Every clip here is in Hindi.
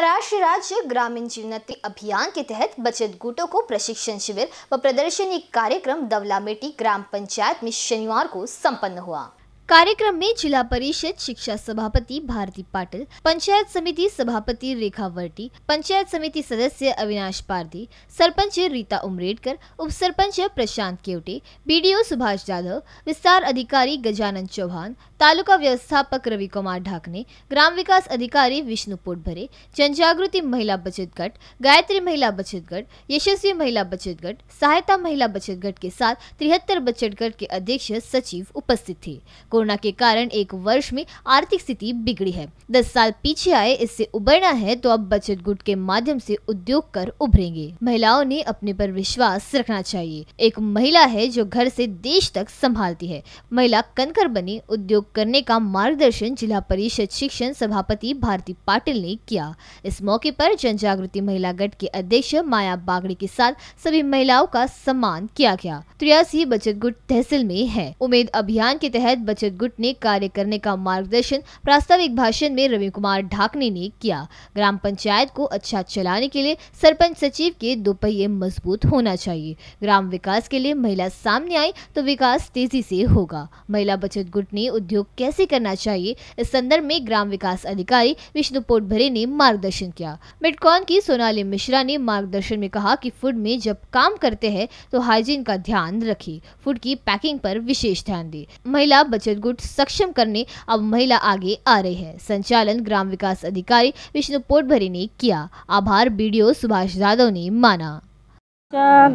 महाराष्ट्र राज्य ग्रामीण जीवन अभियान के तहत बचत गुटों को प्रशिक्षण शिविर व प्रदर्शनी कार्यक्रम दवलामेटी ग्राम पंचायत में शनिवार को संपन्न हुआ कार्यक्रम में जिला परिषद शिक्षा सभापति भारती पाटिल पंचायत समिति सभापति रेखा वर्टी पंचायत समिति सदस्य अविनाश पारदी सरपंच रीता उमरेडकर उप सरपंच प्रशांत केवटे बी सुभाष जाधव विस्तार अधिकारी गजानंद चौहान તાલુકા વ્યવસ્થાપક રવિકુમાર ढाकने ग्राम विकास अधिकारी विष्णु पोटभरे जनजागृति महिला बचत गट गायत्री महिला बचत गट यशस्वी महिला बचत गट सहायता महिला बचत गट के साथ तिहत्तर बचत गट के अध्यक्ष सचिव उपस्थित थे कोरोना के कारण एक वर्ष में आर्थिक स्थिति बिगड़ी है दस साल पीछे आए इससे उबरना है तो अब बचत गुट के माध्यम से उद्योग कर उभरेंगे महिलाओं ने अपने पर विश्वास रखना चाहिए एक महिला है जो घर से देश तक संभालती है महिला कनकर बनी उद्योग करने का मार्गदर्शन जिला परिषद शिक्षण सभापति भारती पाटिल ने किया इस मौके पर जन जागृति महिला गट के अध्यक्ष माया बागड़ी के साथ सभी महिलाओं का सम्मान किया गया त्रियासी बचत गुट तहसील में है उम्मीद अभियान के तहत बचत गुट ने कार्य करने का मार्गदर्शन प्रास्ताविक भाषण में रवि कुमार ढाकने ने किया ग्राम पंचायत को अच्छा चलाने के लिए सरपंच सचिव के दोपहिये मजबूत होना चाहिए ग्राम विकास के लिए महिला सामने आई तो विकास तेजी से होगा महिला बचत गुट ने उद्योग उपयोग कैसे करना चाहिए इस संदर्भ में ग्राम विकास अधिकारी विष्णु पोटभरे ने मार्गदर्शन किया मिटकॉन की सोनाली मिश्रा ने मार्गदर्शन में कहा कि फूड में जब काम करते हैं तो हाइजीन का ध्यान रखें फूड की पैकिंग पर विशेष ध्यान दें महिला बचत गुट सक्षम करने अब महिला आगे आ रही है संचालन ग्राम विकास अधिकारी विष्णु पोटभरे ने किया आभार बीडीओ सुभाष जाधव ने माना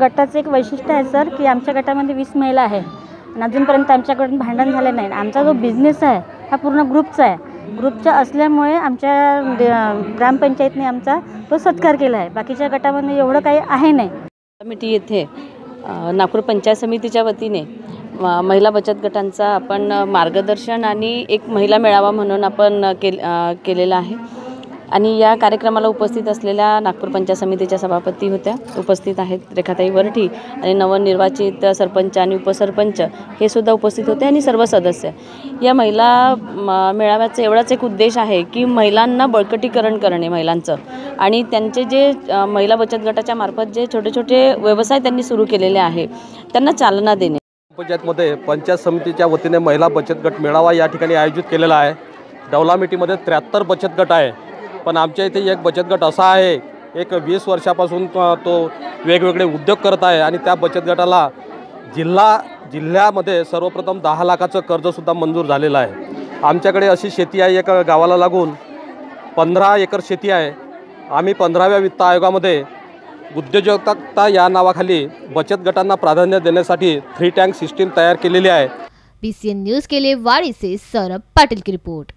गटाच एक वैशिष्ट है सर की गटा गटामध्ये वीस महिला है आणि अजूनपर्यंत आमच्याकडून भांडण झालं नाही आमचा जो बिझनेस आहे हा पूर्ण ग्रुपचा आहे ग्रुपचा असल्यामुळे आमच्या ग्रामपंचायतने आमचा तो सत्कार केला आहे बाकीच्या गटामध्ये एवढं काही आहे नाही कमिटी येथे नागपूर पंचायत समितीच्या वतीने महिला बचत गटांचा आपण मार्गदर्शन आणि एक महिला मेळावा म्हणून आपण केल केलेला आहे आणि या कार्यक्रमाला उपस्थित असलेल्या नागपूर पंचायत समितीच्या सभापती होत्या उपस्थित आहेत रेखाताई वरठी आणि नवनिर्वाचित सरपंच आणि उपसरपंच हे सुद्धा उपस्थित होते आणि सर्व सदस्य या महिला मेळाव्याचा एवढाच एक उद्देश आहे की महिलांना बळकटीकरण करणे महिलांचं आणि त्यांचे जे महिला बचत गटाच्या मार्फत जे छोटे छोटे व्यवसाय त्यांनी सुरू केलेले आहे त्यांना चालना देणे पंचायतमध्ये पंचायत समितीच्या वतीने महिला बचत गट मेळावा या ठिकाणी आयोजित केलेला आहे डौला मिटीमध्ये त्र्याहत्तर बचत गट आहे पण आमच्या इथे एक बचत गट असा आहे एक वीस वर्षापासून तो वेगवेगळे उद्योग करत आहे आणि त्या बचत गटाला जिल्हा जिल्ह्यामध्ये सर्वप्रथम दहा लाखाचं कर्जसुद्धा मंजूर झालेलं आहे आमच्याकडे अशी शेती आहे एका गावाला लागून पंधरा एकर शेती आहे आम्ही पंधराव्या वित्त आयोगामध्ये उद्योजकता या नावाखाली बचत गटांना प्राधान्य देण्यासाठी थ्री टँक सिस्टीम तयार केलेली आहे बी सी एन न्यूज के लिए सौरभ पाटील की रिपोर्ट